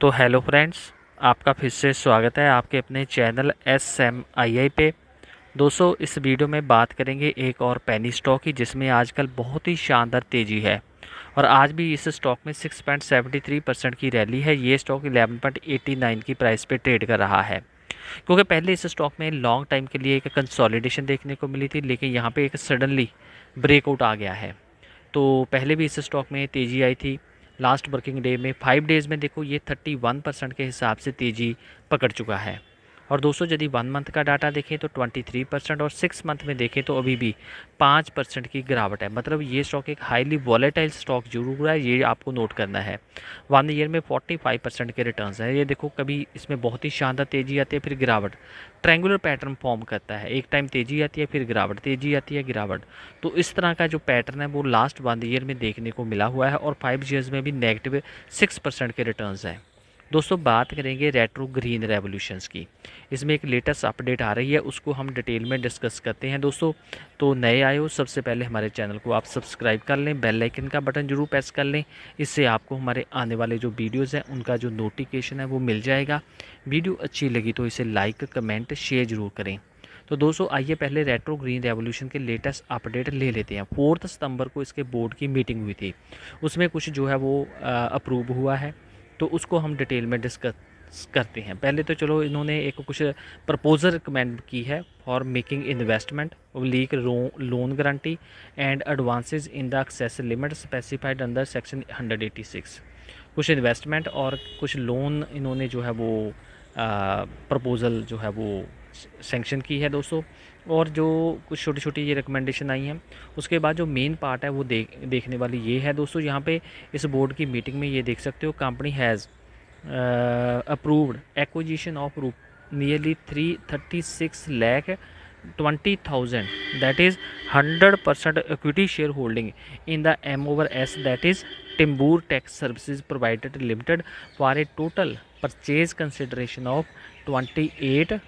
तो hello friends आपका फिर से स्वागत है आपके अपने channel S M I I पे दोस्तों इस वीडियो में बात करेंगे एक और पैनी स्टॉक की जिसमें आजकल बहुत ही शानदार तेज़ी है और आज भी इस स्टॉक में 6.73 परसेंट की रैली है ये स्टॉक 11.89 की प्राइस पे ट्रेड कर रहा है क्योंकि पहले इस स्टॉक में लॉन्ग टाइम के लिए एक कंसोलिडेशन देखने को मिली थी लेकिन यहाँ पर एक सडनली ब्रेकआउट आ गया है तो पहले भी इस स्टॉक में तेज़ी आई थी लास्ट वर्किंग डे में फाइव डेज़ में देखो ये थर्टी वन परसेंट के हिसाब से तेज़ी पकड़ चुका है और दोस्तों यदि वन मंथ का डाटा देखें तो 23 परसेंट और सिक्स मंथ में देखें तो अभी भी पाँच परसेंट की गिरावट है मतलब ये स्टॉक एक हाईली वॉलेटाइल स्टॉक जरूर है ये आपको नोट करना है वन ईयर में 45 परसेंट के रिटर्न हैं ये देखो कभी इसमें बहुत ही शानदार तेज़ी आती है फिर गिरावट ट्रेंगुलर पैटर्न फॉर्म करता है एक टाइम तेज़ी आती है फिर गिरावट तेज़ी आती है गिरावट तो इस तरह का जो पैटर्न है वो लास्ट वन ईयर में देखने को मिला हुआ है और फाइव ईयर्स में भी नेगेटिव सिक्स परसेंट के रिटर्न हैं दोस्तों बात करेंगे रेट्रो ग्रीन रेवोल्यूशंस की इसमें एक लेटेस्ट अपडेट आ रही है उसको हम डिटेल में डिस्कस करते हैं दोस्तों तो नए आए हो सबसे पहले हमारे चैनल को आप सब्सक्राइब कर लें बेल आइकन का बटन जरूर प्रेस कर लें इससे आपको हमारे आने वाले जो वीडियोज़ हैं उनका जो नोटिफिकेशन है वो मिल जाएगा वीडियो अच्छी लगी तो इसे लाइक कमेंट शेयर ज़रूर करें तो दोस्तों आइए पहले रेट्रो ग्रीन रेवोल्यूशन के लेटेस्ट अपडेट ले लेते हैं फोर्थ सितंबर को इसके बोर्ड की मीटिंग हुई थी उसमें कुछ जो है वो अप्रूव हुआ है तो उसको हम डिटेल में डिस्कस करते हैं पहले तो चलो इन्होंने एक कुछ प्रपोजल रिकमेंड की है for making investment leak loan guarantee and advances in the excess limit specified under section 186 कुछ इन्वेस्टमेंट और कुछ लोन इन्होंने जो है वो प्रपोज़ल जो है वो सेंक्शन की है दोस्तों और जो कुछ छोटी छोटी ये रिकमेंडेशन आई हैं उसके बाद जो मेन पार्ट है वो देख देखने वाली ये है दोस्तों यहाँ पे इस बोर्ड की मीटिंग में ये देख सकते हो company has approved acquisition of रूप nearly three thirty six lakh twenty thousand that is hundred percent equity share holding in the M over S that is टिम्बूर tax services provided limited for a total purchase consideration of twenty eight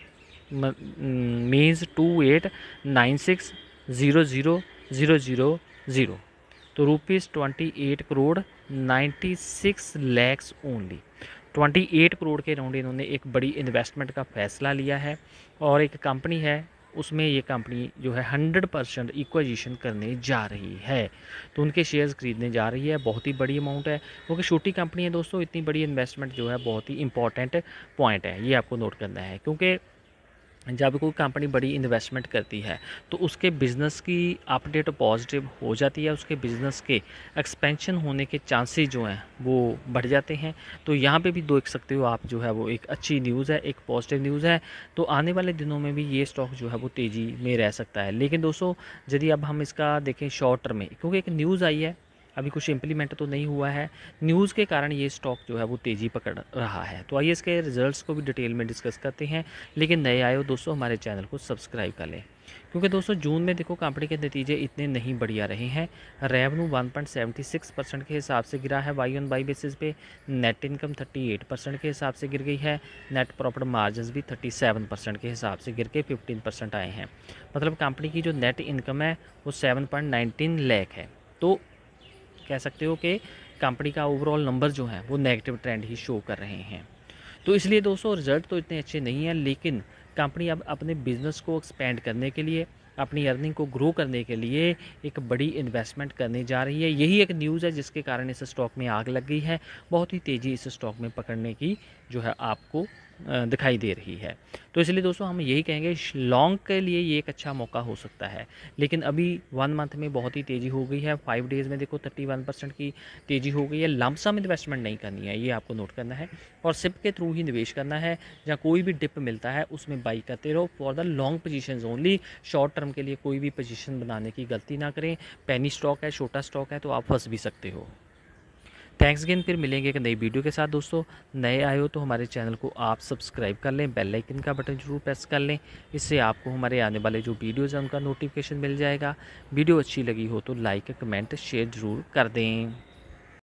means two eight nine six zero zero zero zero zero तो rupees twenty eight crore ninety six lakhs only twenty eight crore के round इन्होंने एक बड़ी investment का फैसला लिया है और एक कंपनी है उसमें ये कंपनी जो है हंड्रेड परसेंट इक्वाइजेशन करने जा रही है तो उनके शेयर्स खरीदने जा रही है बहुत ही बड़ी अमाउंट है क्योंकि छोटी कंपनी है दोस्तों इतनी बड़ी इन्वेस्टमेंट जो है बहुत ही इंपॉर्टेंट पॉइंट है ये आपको नोट करना है क्योंकि जब कोई कंपनी बड़ी इन्वेस्टमेंट करती है तो उसके बिज़नेस की अपडेट पॉजिटिव हो जाती है उसके बिज़नेस के एक्सपेंशन होने के चांसेस जो हैं वो बढ़ जाते हैं तो यहाँ पे भी देख सकते हो आप जो है वो एक अच्छी न्यूज़ है एक पॉजिटिव न्यूज़ है तो आने वाले दिनों में भी ये स्टॉक जो है वो तेज़ी में रह सकता है लेकिन दोस्तों यदि अब हम इसका देखें शॉर्ट टर्म में क्योंकि एक न्यूज़ आई है अभी कुछ इम्प्लीमेंट तो नहीं हुआ है न्यूज़ के कारण ये स्टॉक जो है वो तेज़ी पकड़ रहा है तो आइए इसके रिजल्ट्स को भी डिटेल में डिस्कस करते हैं लेकिन नए आए हो दोस्तों हमारे चैनल को सब्सक्राइब कर लें क्योंकि दोस्तों जून में देखो कंपनी के नतीजे इतने नहीं बढ़िया रहे हैं रेवन्यू 1.76 परसेंट के हिसाब से गिरा है वाई ऑन वाई बेसिस पे नेट इनकम 38 परसेंट के हिसाब से गिर गई है नेट प्रॉफिट मार्जिन भी 37 परसेंट के हिसाब से गिर के 15 परसेंट आए हैं मतलब कंपनी की जो नेट इनकम है वो सेवन पॉइंट नाइनटीन है तो कह सकते हो कि कंपनी का ओवरऑल नंबर जो है वो नेगेटिव ट्रेंड ही शो कर रहे हैं तो इसलिए दोस्तों रिजल्ट तो इतने अच्छे नहीं हैं लेकिन कंपनी अब अपने बिज़नेस को एक्सपेंड करने के लिए अपनी अर्निंग को ग्रो करने के लिए एक बड़ी इन्वेस्टमेंट करने जा रही है यही एक न्यूज़ है जिसके कारण इस स्टॉक में आग लग गई है बहुत ही तेज़ी इस स्टॉक में पकड़ने की जो है आपको दिखाई दे रही है तो इसलिए दोस्तों हम यही कहेंगे लॉन्ग के लिए ये एक अच्छा मौका हो सकता है लेकिन अभी वन मंथ में बहुत ही तेज़ी हो गई है फाइव डेज़ में देखो थर्टी वन परसेंट की तेज़ी हो गई है लमसम इन्वेस्टमेंट नहीं करनी है ये आपको नोट करना है और सिप के थ्रू ही निवेश करना है जहाँ कोई भी डिप मिलता है उसमें बाई करते रहो for the long position only short term के लिए कोई भी पोजिशन बनाने की गलती ना करें पैनी स्टॉक है छोटा स्टॉक है तो आप फंस भी सकते हो थैंक्स अगेन फिर मिलेंगे एक नई वीडियो के साथ दोस्तों नए आए हो तो हमारे चैनल को आप सब्सक्राइब कर लें बेल आइकन का बटन जरूर प्रेस कर लें इससे आपको हमारे आने वाले जो वीडियोज़ हैं उनका नोटिफिकेशन मिल जाएगा वीडियो अच्छी लगी हो तो लाइक कमेंट शेयर ज़रूर कर दें